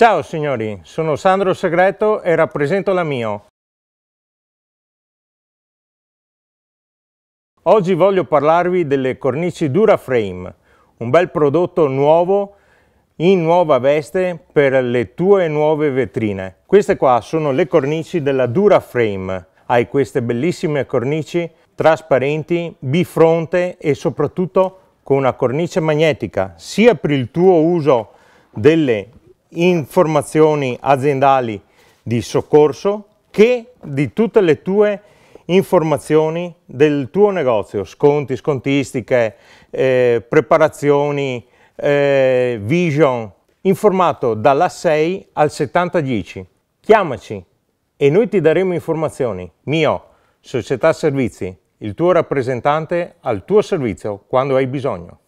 Ciao signori, sono Sandro Segreto e rappresento la Mio. Oggi voglio parlarvi delle cornici DuraFrame, un bel prodotto nuovo in nuova veste per le tue nuove vetrine. Queste qua sono le cornici della DuraFrame. Hai queste bellissime cornici trasparenti, bifronte e soprattutto con una cornice magnetica, sia per il tuo uso delle informazioni aziendali di soccorso che di tutte le tue informazioni del tuo negozio, sconti, scontistiche, eh, preparazioni, eh, vision, informato dalla 6 al 7010. Chiamaci e noi ti daremo informazioni. Mio, Società Servizi, il tuo rappresentante al tuo servizio quando hai bisogno.